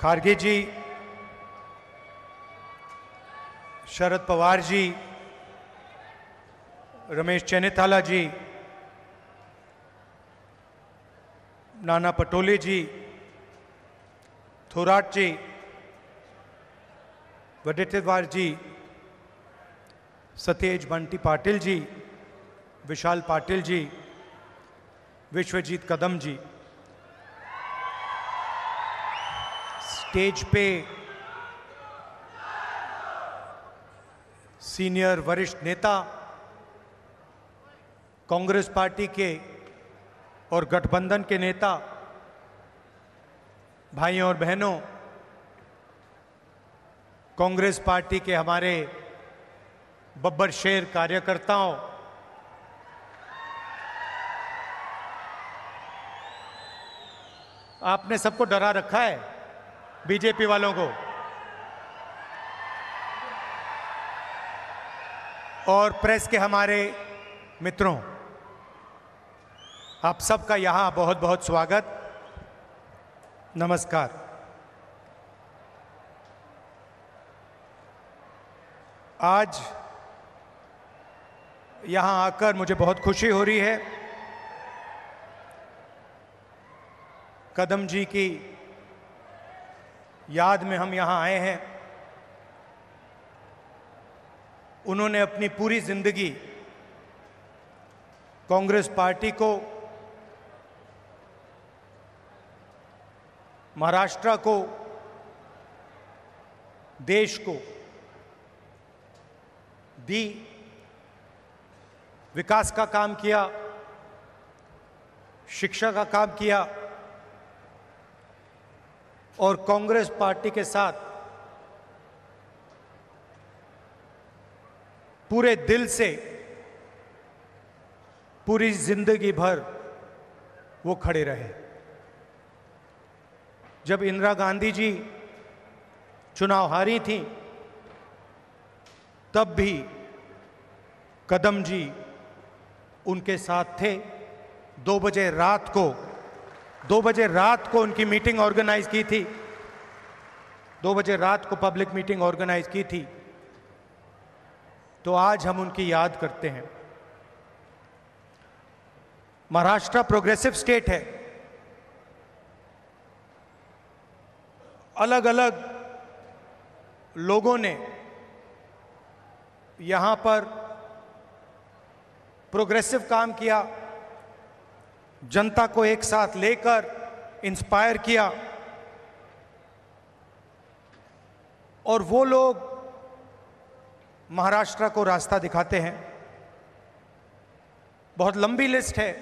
खारगे जी शरद पवार जी Ramesh Chennithala ji Nana Patole ji Thorat ji Vadettiwar ji Satej Bunty Patil ji Vishal Patil ji Vishwajeet Kadam ji stage पे senior वरिष्ठ नेता कांग्रेस पार्टी के और गठबंधन के नेता भाइयों और बहनों कांग्रेस पार्टी के हमारे बब्बर शेर कार्यकर्ताओं आपने सबको डरा रखा है बीजेपी वालों को और प्रेस के हमारे मित्रों आप सबका यहाँ बहुत बहुत स्वागत नमस्कार आज यहाँ आकर मुझे बहुत खुशी हो रही है कदम जी की याद में हम यहाँ आए हैं उन्होंने अपनी पूरी जिंदगी कांग्रेस पार्टी को महाराष्ट्र को देश को दी विकास का काम किया शिक्षा का काम किया और कांग्रेस पार्टी के साथ पूरे दिल से पूरी जिंदगी भर वो खड़े रहे जब इंदिरा गांधी जी चुनाव हारी थी तब भी कदम जी उनके साथ थे दो बजे रात को दो बजे रात को उनकी मीटिंग ऑर्गेनाइज की थी दो बजे रात को पब्लिक मीटिंग ऑर्गेनाइज की थी तो आज हम उनकी याद करते हैं महाराष्ट्र प्रोग्रेसिव स्टेट है अलग अलग लोगों ने यहां पर प्रोग्रेसिव काम किया जनता को एक साथ लेकर इंस्पायर किया और वो लोग महाराष्ट्र को रास्ता दिखाते हैं बहुत लंबी लिस्ट है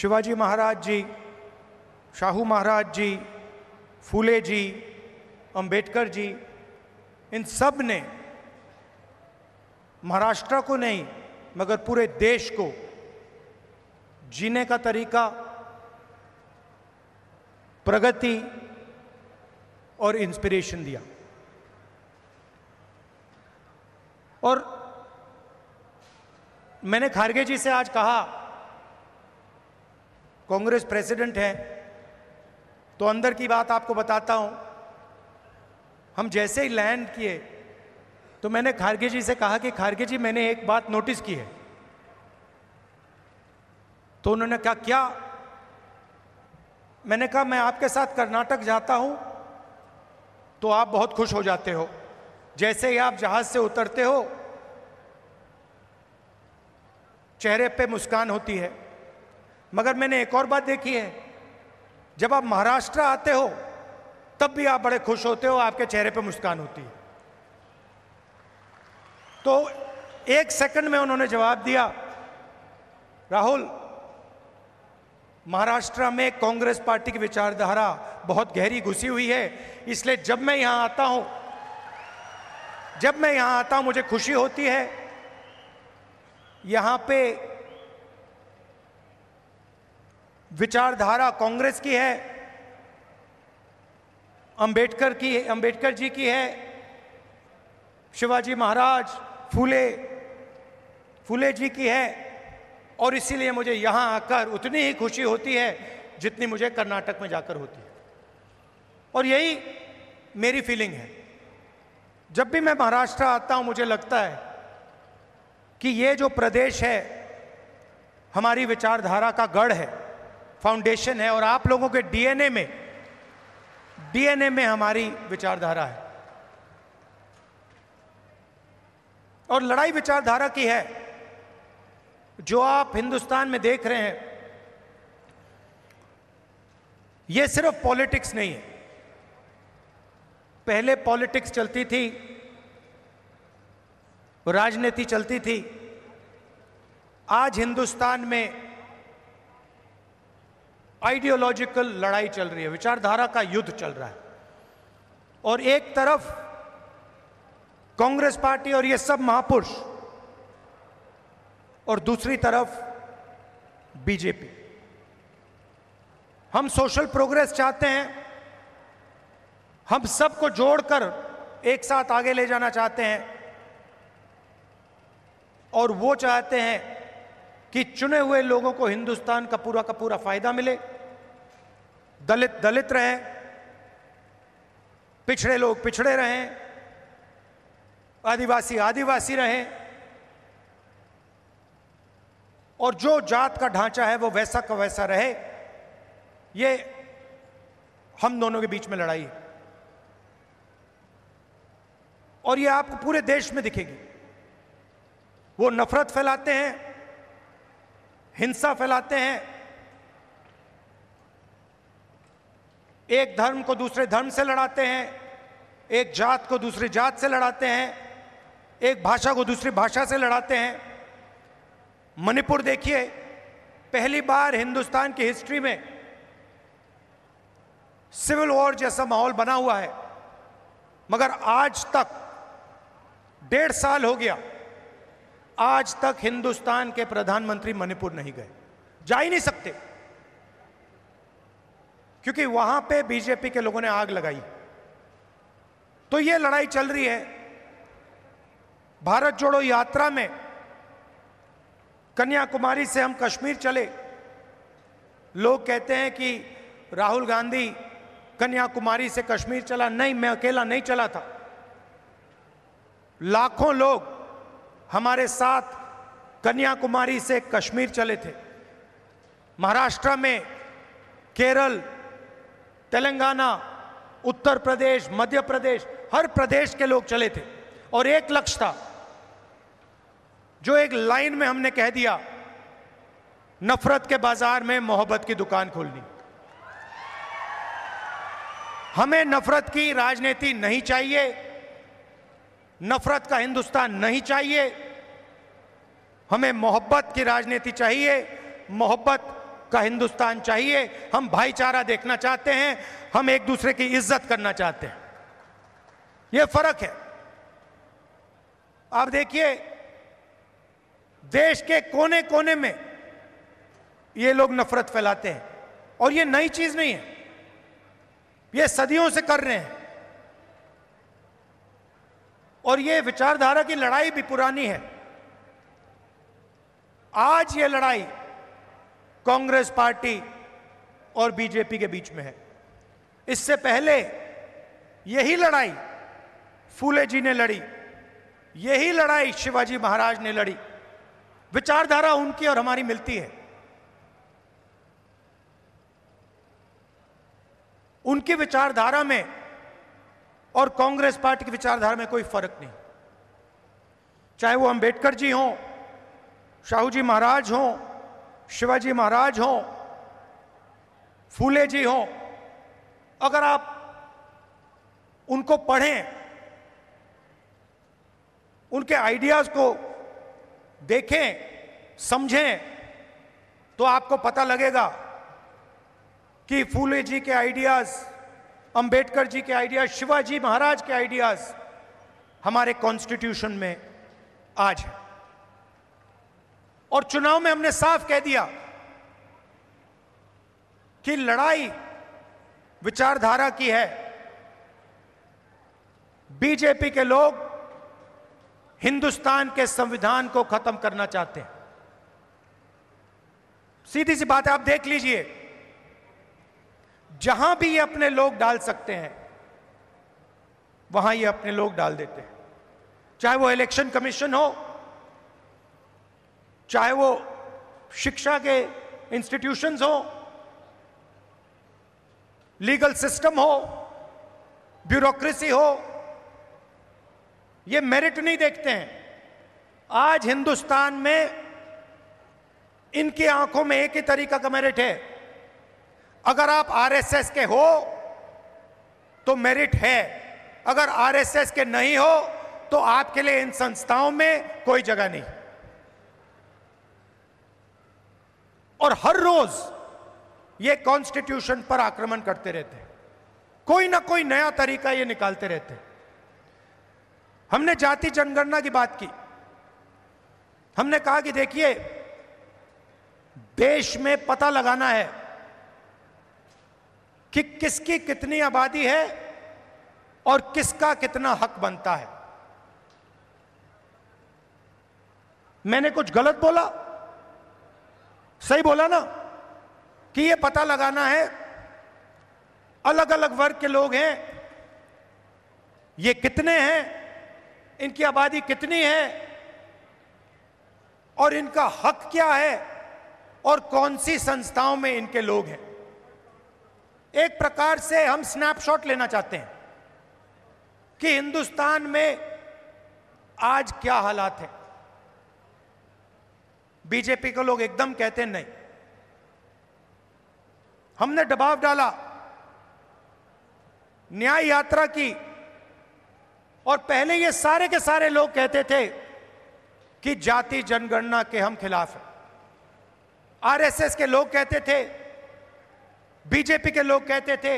शिवाजी महाराज जी शाहू महाराज जी फूले जी अंबेडकर जी इन सब ने महाराष्ट्र को नहीं मगर पूरे देश को जीने का तरीका प्रगति और इंस्पिरेशन दिया और मैंने खारगे जी से आज कहा कांग्रेस प्रेसिडेंट है तो अंदर की बात आपको बताता हूं हम जैसे ही लैंड किए तो मैंने खारगे जी से कहा कि खारगे जी मैंने एक बात नोटिस की है तो उन्होंने कहा क्या मैंने कहा मैं आपके साथ कर्नाटक जाता हूं तो आप बहुत खुश हो जाते हो जैसे ही आप जहाज से उतरते हो चेहरे पे मुस्कान होती है मगर मैंने एक और बात देखी है जब आप महाराष्ट्र आते हो तब भी आप बड़े खुश होते हो आपके चेहरे पे मुस्कान होती है तो एक सेकंड में उन्होंने जवाब दिया राहुल महाराष्ट्र में कांग्रेस पार्टी की विचारधारा बहुत गहरी घुसी हुई है इसलिए जब मैं यहाँ आता हूँ जब मैं यहाँ आता हूँ मुझे खुशी होती है यहाँ पे विचारधारा कांग्रेस की है अंबेडकर की है अंबेडकर जी की है शिवाजी महाराज फूले फूले जी की है और इसीलिए मुझे यहाँ आकर उतनी ही खुशी होती है जितनी मुझे कर्नाटक में जाकर होती है और यही मेरी फीलिंग है जब भी मैं महाराष्ट्र आता हूँ मुझे लगता है कि ये जो प्रदेश है हमारी विचारधारा का गढ़ है फाउंडेशन है और आप लोगों के डीएनए में डीएनए में हमारी विचारधारा है और लड़ाई विचारधारा की है जो आप हिंदुस्तान में देख रहे हैं यह सिर्फ पॉलिटिक्स नहीं है पहले पॉलिटिक्स चलती थी राजनीति चलती थी आज हिंदुस्तान में आइडियोलॉजिकल लड़ाई चल रही है विचारधारा का युद्ध चल रहा है और एक तरफ कांग्रेस पार्टी और ये सब महापुरुष और दूसरी तरफ बीजेपी हम सोशल प्रोग्रेस चाहते हैं हम सबको जोड़कर एक साथ आगे ले जाना चाहते हैं और वो चाहते हैं कि चुने हुए लोगों को हिंदुस्तान का पूरा का पूरा फायदा मिले दलित दलित रहें पिछड़े लोग पिछड़े रहें आदिवासी आदिवासी रहें और जो जात का ढांचा है वो वैसा का वैसा रहे ये हम दोनों के बीच में लड़ाई है और ये आपको पूरे देश में दिखेगी वो नफरत फैलाते हैं हिंसा फैलाते हैं एक धर्म को दूसरे धर्म से लड़ाते हैं एक जात को दूसरी जात से लड़ाते हैं एक भाषा को दूसरी भाषा से लड़ाते हैं मणिपुर देखिए पहली बार हिंदुस्तान की हिस्ट्री में सिविल वॉर जैसा माहौल बना हुआ है मगर आज तक डेढ़ साल हो गया आज तक हिंदुस्तान के प्रधानमंत्री मणिपुर नहीं गए जा ही नहीं सकते क्योंकि वहां पे बीजेपी के लोगों ने आग लगाई तो ये लड़ाई चल रही है भारत जोड़ो यात्रा में कन्याकुमारी से हम कश्मीर चले लोग कहते हैं कि राहुल गांधी कन्याकुमारी से कश्मीर चला नहीं मैं अकेला नहीं चला था लाखों लोग हमारे साथ कन्याकुमारी से कश्मीर चले थे महाराष्ट्र में केरल तेलंगाना उत्तर प्रदेश मध्य प्रदेश हर प्रदेश के लोग चले थे और एक लक्ष्य था जो एक लाइन में हमने कह दिया नफरत के बाजार में मोहब्बत की दुकान खोलनी हमें नफरत की राजनीति नहीं चाहिए नफरत का हिंदुस्तान नहीं चाहिए हमें मोहब्बत की राजनीति चाहिए मोहब्बत का हिंदुस्तान चाहिए हम भाईचारा देखना चाहते हैं हम एक दूसरे की इज्जत करना चाहते हैं यह फर्क है आप देखिए देश के कोने कोने में ये लोग नफरत फैलाते हैं और ये नई चीज नहीं है ये सदियों से कर रहे हैं और ये विचारधारा की लड़ाई भी पुरानी है आज ये लड़ाई कांग्रेस पार्टी और बीजेपी के बीच में है इससे पहले यही लड़ाई फूले जी ने लड़ी यही लड़ाई शिवाजी महाराज ने लड़ी विचारधारा उनकी और हमारी मिलती है उनकी विचारधारा में और कांग्रेस पार्टी की विचारधारा में कोई फर्क नहीं चाहे वो अंबेडकर जी हों शाहू जी महाराज हों शिवाजी महाराज हों फूले जी हों अगर आप उनको पढ़ें उनके आइडियाज को देखें समझें तो आपको पता लगेगा कि फूले जी के आइडियाज़ अंबेडकर जी के आइडियाज़ शिवाजी महाराज के आइडियाज़ हमारे कॉन्स्टिट्यूशन में आज है और चुनाव में हमने साफ कह दिया कि लड़ाई विचारधारा की है बीजेपी के लोग हिंदुस्तान के संविधान को खत्म करना चाहते हैं सीधी सी बात है आप देख लीजिए जहां भी ये अपने लोग डाल सकते हैं वहां ये अपने लोग डाल देते हैं चाहे वो इलेक्शन कमीशन हो चाहे वो शिक्षा के इंस्टीट्यूशंस हो लीगल सिस्टम हो ब्यूरोक्रेसी हो ये मेरिट नहीं देखते हैं आज हिंदुस्तान में इनकी आंखों में एक ही तरीका का मेरिट है अगर आप आरएसएस के हो तो मेरिट है अगर आरएसएस के नहीं हो तो आपके लिए इन संस्थाओं में कोई जगह नहीं और हर रोज ये कॉन्स्टिट्यूशन पर आक्रमण करते रहते हैं कोई ना कोई नया तरीका ये निकालते रहते हैं हमने जाति जनगणना की बात की हमने कहा कि देखिए देश में पता लगाना है कि किसकी कितनी आबादी है और किसका कितना हक बनता है मैंने कुछ गलत बोला सही बोला ना कि यह पता लगाना है अलग अलग वर्ग के लोग हैं ये कितने हैं इनकी आबादी कितनी है और इनका हक क्या है और कौन सी संस्थाओं में इनके लोग हैं एक प्रकार से हम स्नैपशॉट लेना चाहते हैं कि हिंदुस्तान में आज क्या हालात है बीजेपी को लोग एकदम कहते नहीं हमने दबाव डाला न्याय यात्रा की और पहले ये सारे के सारे लोग कहते थे कि जाति जनगणना के हम खिलाफ हैं आरएसएस के लोग कहते थे बीजेपी के लोग कहते थे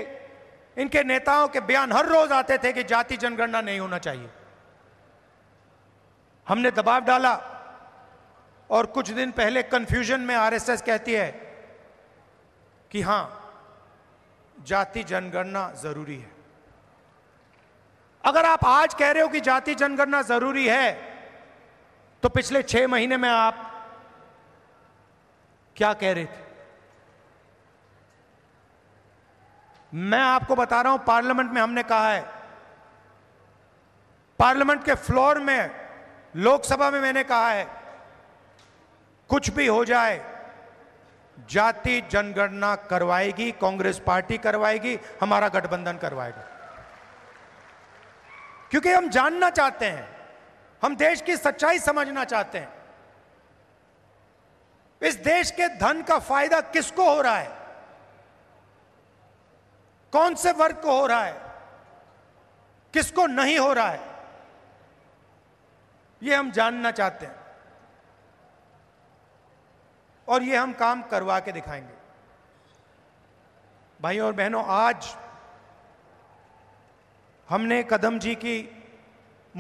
इनके नेताओं के बयान हर रोज आते थे कि जाति जनगणना नहीं होना चाहिए हमने दबाव डाला और कुछ दिन पहले कंफ्यूजन में आरएसएस कहती है कि हां जाति जनगणना जरूरी है अगर आप आज कह रहे हो कि जाति जनगणना जरूरी है तो पिछले छह महीने में आप क्या कह रहे थे मैं आपको बता रहा हूं पार्लियामेंट में हमने कहा है पार्लियामेंट के फ्लोर में लोकसभा में मैंने कहा है कुछ भी हो जाए जाति जनगणना करवाएगी कांग्रेस पार्टी करवाएगी हमारा गठबंधन करवाएगा क्योंकि हम जानना चाहते हैं हम देश की सच्चाई समझना चाहते हैं इस देश के धन का फायदा किसको हो रहा है कौन से वर्ग को हो रहा है किसको नहीं हो रहा है ये हम जानना चाहते हैं और ये हम काम करवा के दिखाएंगे भाइयों और बहनों आज हमने कदम जी की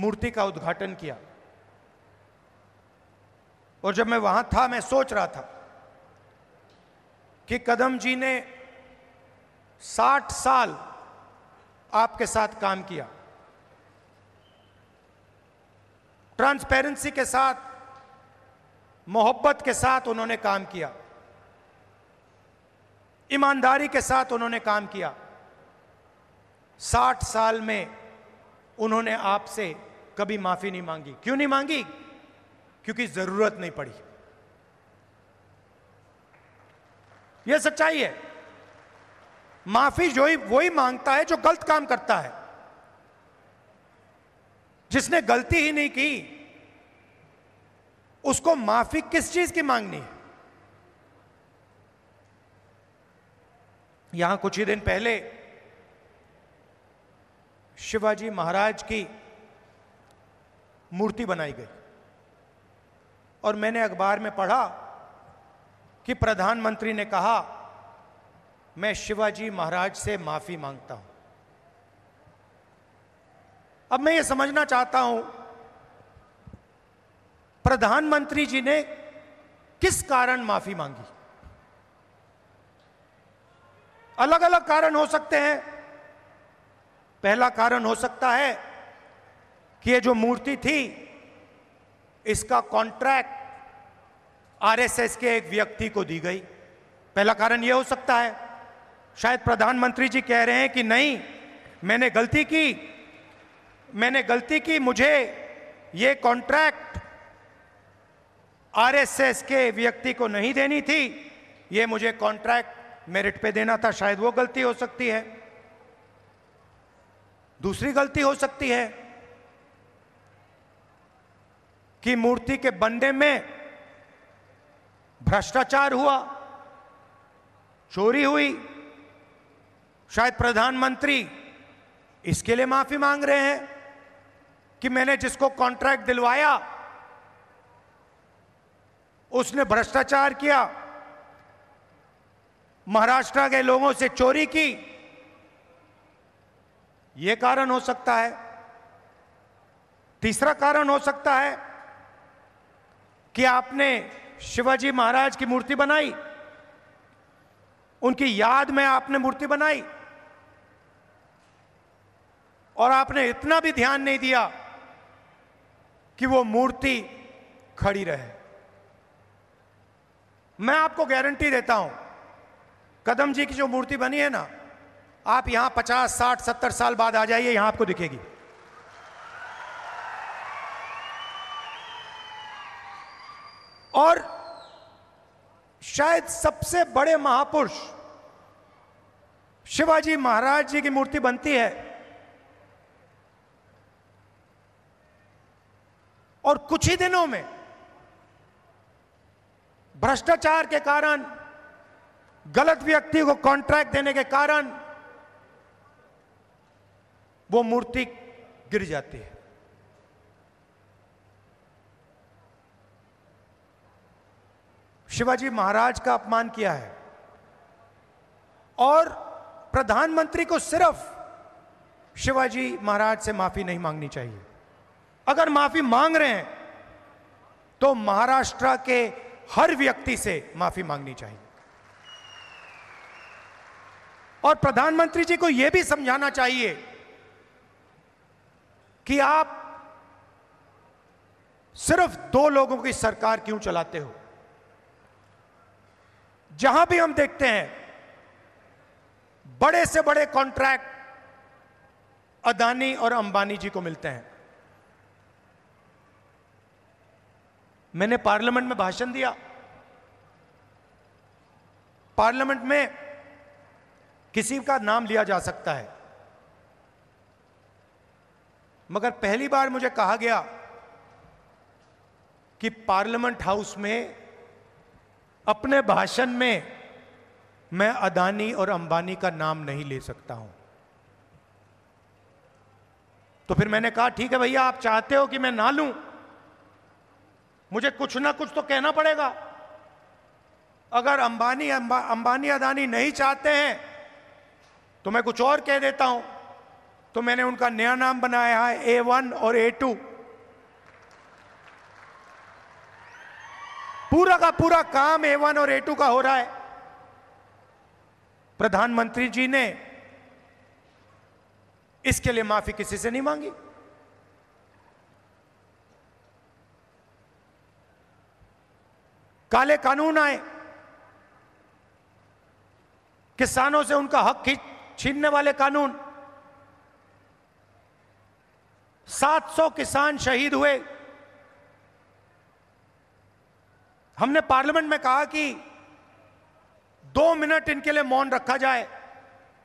मूर्ति का उद्घाटन किया और जब मैं वहां था मैं सोच रहा था कि कदम जी ने 60 साल आपके साथ काम किया ट्रांसपेरेंसी के साथ मोहब्बत के साथ उन्होंने काम किया ईमानदारी के साथ उन्होंने काम किया साठ साल में उन्होंने आपसे कभी माफी नहीं मांगी क्यों नहीं मांगी क्योंकि जरूरत नहीं पड़ी यह सच्चाई है माफी जो ही वही मांगता है जो गलत काम करता है जिसने गलती ही नहीं की उसको माफी किस चीज की मांगनी है यहां कुछ ही दिन पहले शिवाजी महाराज की मूर्ति बनाई गई और मैंने अखबार में पढ़ा कि प्रधानमंत्री ने कहा मैं शिवाजी महाराज से माफी मांगता हूं अब मैं ये समझना चाहता हूं प्रधानमंत्री जी ने किस कारण माफी मांगी अलग अलग कारण हो सकते हैं पहला कारण हो सकता है कि ये जो मूर्ति थी इसका कॉन्ट्रैक्ट आरएसएस के एक व्यक्ति को दी गई पहला कारण यह हो सकता है शायद प्रधानमंत्री जी कह रहे हैं कि नहीं मैंने गलती की मैंने गलती की मुझे ये कॉन्ट्रैक्ट आरएसएस के व्यक्ति को नहीं देनी थी ये मुझे कॉन्ट्रैक्ट मेरिट पे देना था शायद वो गलती हो सकती है दूसरी गलती हो सकती है कि मूर्ति के बनने में भ्रष्टाचार हुआ चोरी हुई शायद प्रधानमंत्री इसके लिए माफी मांग रहे हैं कि मैंने जिसको कॉन्ट्रैक्ट दिलवाया उसने भ्रष्टाचार किया महाराष्ट्र के लोगों से चोरी की यह कारण हो सकता है तीसरा कारण हो सकता है कि आपने शिवाजी महाराज की मूर्ति बनाई उनकी याद में आपने मूर्ति बनाई और आपने इतना भी ध्यान नहीं दिया कि वो मूर्ति खड़ी रहे मैं आपको गारंटी देता हूं कदम जी की जो मूर्ति बनी है ना आप यहां पचास साठ सत्तर साल बाद आ जाइए यहां आपको दिखेगी और शायद सबसे बड़े महापुरुष शिवाजी महाराज जी की मूर्ति बनती है और कुछ ही दिनों में भ्रष्टाचार के कारण गलत व्यक्ति को कॉन्ट्रैक्ट देने के कारण वो मूर्ति गिर जाती है शिवाजी महाराज का अपमान किया है और प्रधानमंत्री को सिर्फ शिवाजी महाराज से माफी नहीं मांगनी चाहिए अगर माफी मांग रहे हैं तो महाराष्ट्र के हर व्यक्ति से माफी मांगनी चाहिए और प्रधानमंत्री जी को यह भी समझाना चाहिए कि आप सिर्फ दो लोगों की सरकार क्यों चलाते हो जहां भी हम देखते हैं बड़े से बड़े कॉन्ट्रैक्ट अदानी और अंबानी जी को मिलते हैं मैंने पार्लियामेंट में भाषण दिया पार्लियामेंट में किसी का नाम लिया जा सकता है मगर पहली बार मुझे कहा गया कि पार्लियामेंट हाउस में अपने भाषण में मैं अदानी और अंबानी का नाम नहीं ले सकता हूं तो फिर मैंने कहा ठीक है भैया आप चाहते हो कि मैं ना लूं मुझे कुछ ना कुछ तो कहना पड़ेगा अगर अंबानी अंबा, अंबानी अदानी नहीं चाहते हैं तो मैं कुछ और कह देता हूं तो मैंने उनका नया नाम बनाया है ए वन और ए टू पूरा का पूरा काम ए वन और ए टू का हो रहा है प्रधानमंत्री जी ने इसके लिए माफी किसी से नहीं मांगी काले कानून आए किसानों से उनका हक छीनने वाले कानून 700 किसान शहीद हुए हमने पार्लियामेंट में कहा कि दो मिनट इनके लिए मौन रखा जाए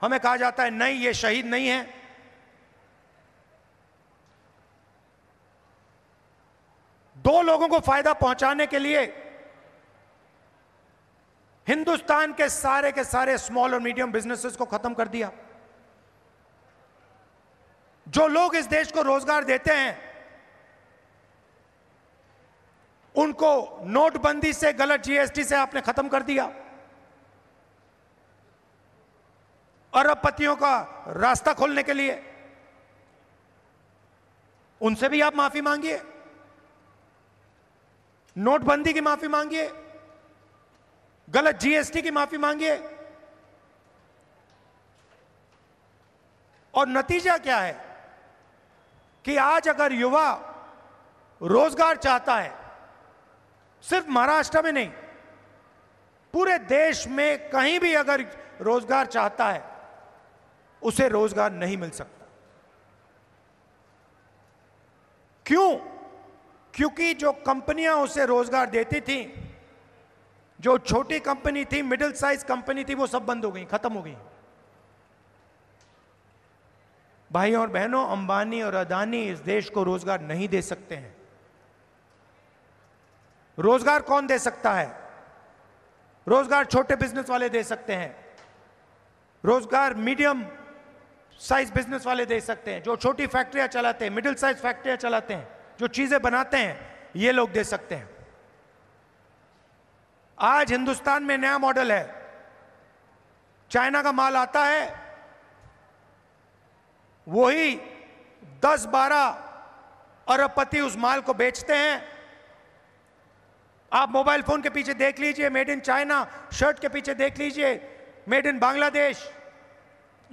हमें कहा जाता है नहीं ये शहीद नहीं है दो लोगों को फायदा पहुंचाने के लिए हिंदुस्तान के सारे के सारे स्मॉल और मीडियम बिजनेसेस को खत्म कर दिया जो लोग इस देश को रोजगार देते हैं उनको नोटबंदी से गलत जीएसटी से आपने खत्म कर दिया अरबपतियों का रास्ता खोलने के लिए उनसे भी आप माफी मांगिए नोटबंदी की माफी मांगिए गलत जीएसटी की माफी मांगिए और नतीजा क्या है कि आज अगर युवा रोजगार चाहता है सिर्फ महाराष्ट्र में नहीं पूरे देश में कहीं भी अगर रोजगार चाहता है उसे रोजगार नहीं मिल सकता क्यों क्योंकि जो कंपनियां उसे रोजगार देती थी जो छोटी कंपनी थी मिडिल साइज कंपनी थी वो सब बंद हो गई खत्म हो गई भाई और बहनों अंबानी और अदानी इस देश को रोजगार नहीं दे सकते हैं रोजगार कौन दे सकता है रोजगार छोटे बिजनेस वाले दे सकते हैं रोजगार मीडियम साइज बिजनेस वाले दे सकते हैं जो छोटी फैक्ट्रियां चलाते हैं मिडिल साइज फैक्ट्रियां चलाते हैं जो चीजें बनाते हैं ये लोग दे सकते हैं आज हिंदुस्तान में नया मॉडल है चाइना का माल आता है वही दस बारह अरबपति उस माल को बेचते हैं आप मोबाइल फोन के पीछे देख लीजिए मेड इन चाइना शर्ट के पीछे देख लीजिए मेड इन बांग्लादेश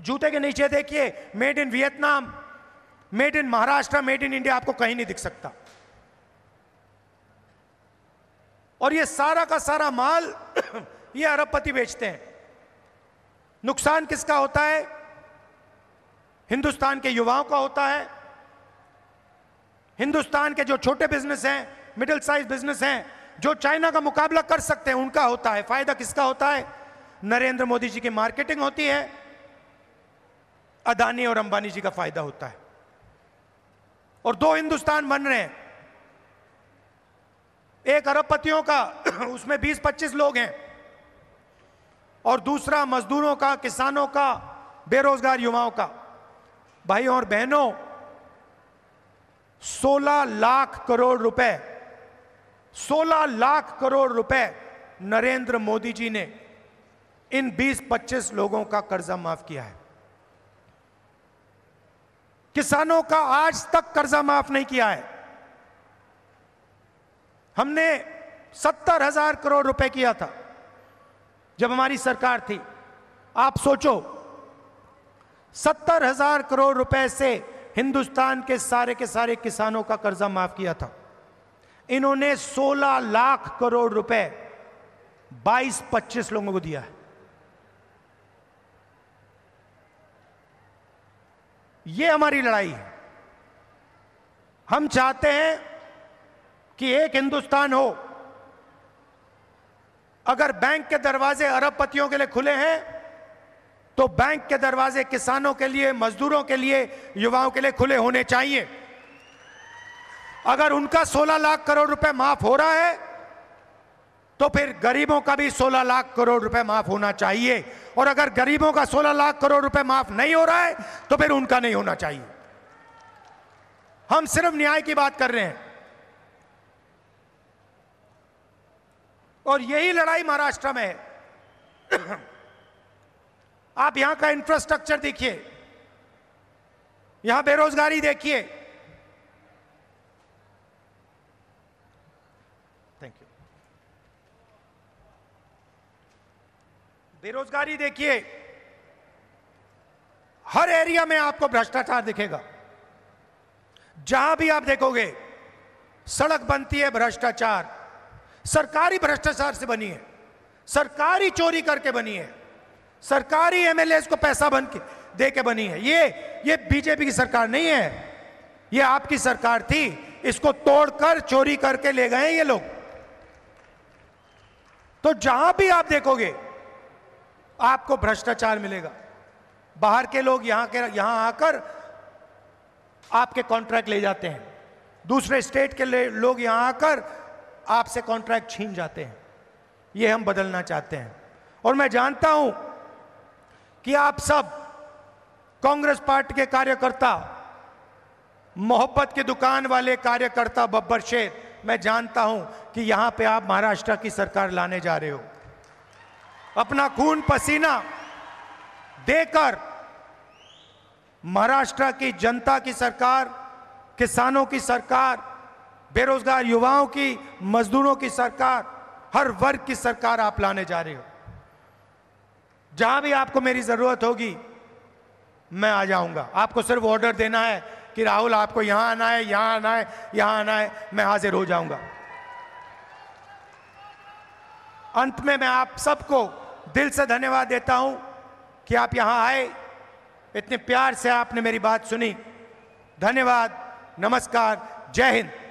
जूते के नीचे देखिए made in Vietnam made in Maharashtra made in India आपको कहीं नहीं दिख सकता और ये सारा का सारा माल ये अरबपति बेचते हैं नुकसान किसका होता है हिंदुस्तान के युवाओं का होता है हिंदुस्तान के जो छोटे बिजनेस हैं मिडिल साइज बिजनेस हैं जो चाइना का मुकाबला कर सकते हैं उनका होता है फायदा किसका होता है नरेंद्र मोदी जी की मार्केटिंग होती है अदानी और अंबानी जी का फायदा होता है और दो हिंदुस्तान बन रहे हैं एक अरबपतियों का उसमें 20-25 लोग हैं और दूसरा मजदूरों का किसानों का बेरोजगार युवाओं का भाई और बहनों 16 लाख करोड़ रुपए 16 लाख करोड़ रुपए नरेंद्र मोदी जी ने इन 20-25 लोगों का कर्जा माफ किया है किसानों का आज तक कर्जा माफ नहीं किया है हमने सत्तर हजार करोड़ रुपए किया था जब हमारी सरकार थी आप सोचो सत्तर हजार करोड़ रुपए से हिंदुस्तान के सारे के सारे किसानों का कर्जा माफ किया था इन्होंने 16 लाख करोड़ रुपए 22-25 लोगों को दिया है ये हमारी लड़ाई है हम चाहते हैं कि एक हिंदुस्तान हो अगर बैंक के दरवाजे अरबपतियों के लिए खुले हैं तो बैंक के दरवाजे किसानों के लिए मजदूरों के लिए युवाओं के लिए खुले होने चाहिए अगर उनका 16 लाख करोड़ रुपए माफ हो रहा है तो फिर गरीबों का भी 16 लाख करोड़ रुपए माफ होना चाहिए और अगर गरीबों का 16 लाख करोड़ रुपए माफ नहीं हो रहा है तो फिर उनका नहीं होना चाहिए हम सिर्फ न्याय की बात कर रहे हैं और यही लड़ाई महाराष्ट्र में है आप यहां का इंफ्रास्ट्रक्चर देखिए यहां बेरोजगारी देखिए थैंक यू बेरोजगारी देखिए हर एरिया में आपको भ्रष्टाचार दिखेगा जहां भी आप देखोगे सड़क बनती है भ्रष्टाचार सरकारी भ्रष्टाचार से बनी है सरकारी चोरी करके बनी है सरकारी एमएलए को पैसा बन के दे के बनी है ये ये बीजेपी की सरकार नहीं है ये आपकी सरकार थी इसको तोड़कर चोरी करके ले गए ये लोग तो जहां भी आप देखोगे आपको भ्रष्टाचार मिलेगा बाहर के लोग यहां के यहां आकर आपके कॉन्ट्रैक्ट ले जाते हैं दूसरे स्टेट के लोग यहां आकर आपसे कॉन्ट्रैक्ट छीन जाते हैं ये हम बदलना चाहते हैं और मैं जानता हूं कि आप सब कांग्रेस पार्टी के कार्यकर्ता मोहब्बत की दुकान वाले कार्यकर्ता बब्बर शेर मैं जानता हूं कि यहां पे आप महाराष्ट्र की सरकार लाने जा रहे हो अपना खून पसीना देकर महाराष्ट्र की जनता की सरकार किसानों की सरकार बेरोजगार युवाओं की मजदूरों की सरकार हर वर्ग की सरकार आप लाने जा रहे हो जहां भी आपको मेरी जरूरत होगी मैं आ जाऊंगा आपको सिर्फ ऑर्डर देना है कि राहुल आपको यहां आना है यहां आना है यहां आना है मैं हाजिर हो जाऊंगा अंत में मैं आप सबको दिल से धन्यवाद देता हूं कि आप यहां आए इतने प्यार से आपने मेरी बात सुनी धन्यवाद नमस्कार जय हिंद